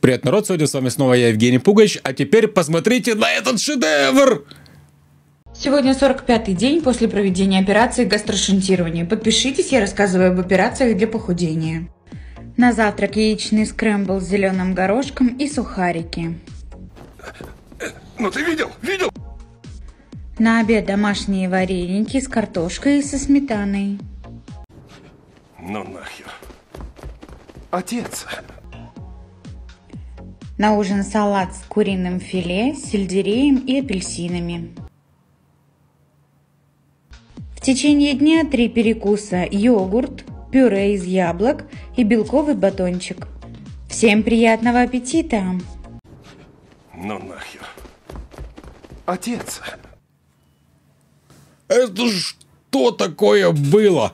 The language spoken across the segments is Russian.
Привет, народ, сегодня с вами снова я, Евгений Пугач, а теперь посмотрите на этот шедевр! Сегодня 45-й день после проведения операции гастрошунтирования. Подпишитесь, я рассказываю об операциях для похудения. На завтрак яичный скрэмбл с зеленым горошком и сухарики. Ну ты видел? Видел? На обед домашние вареники с картошкой и со сметаной. Ну нахер. Отец, на ужин салат с куриным филе, сельдереем и апельсинами. В течение дня три перекуса – йогурт, пюре из яблок и белковый батончик. Всем приятного аппетита! Ну нахер. Отец. Это что такое было?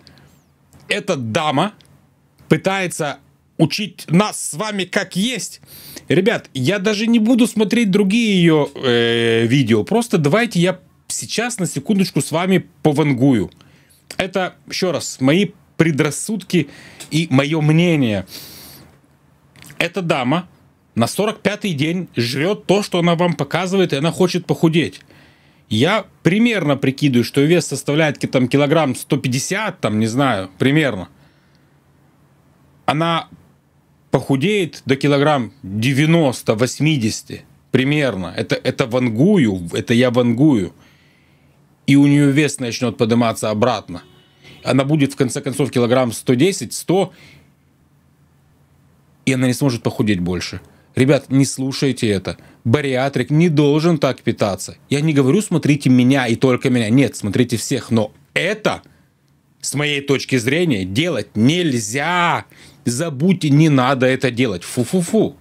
Эта дама пытается учить нас с вами как есть. Ребят, я даже не буду смотреть другие ее э, видео. Просто давайте я сейчас на секундочку с вами повангую. Это, еще раз, мои предрассудки и мое мнение. Эта дама на 45-й день жрет то, что она вам показывает, и она хочет похудеть. Я примерно прикидываю, что вес составляет там, килограмм 150, там, не знаю, примерно. Она худеет до килограмм 90-80 примерно. Это, это вангую, это я вангую. И у нее вес начнет подниматься обратно. Она будет в конце концов килограмм 110, 100, и она не сможет похудеть больше. Ребят, не слушайте это. Бариатрик не должен так питаться. Я не говорю, смотрите меня и только меня. Нет, смотрите всех, но это с моей точки зрения, делать нельзя. Забудьте, не надо это делать. Фу-фу-фу.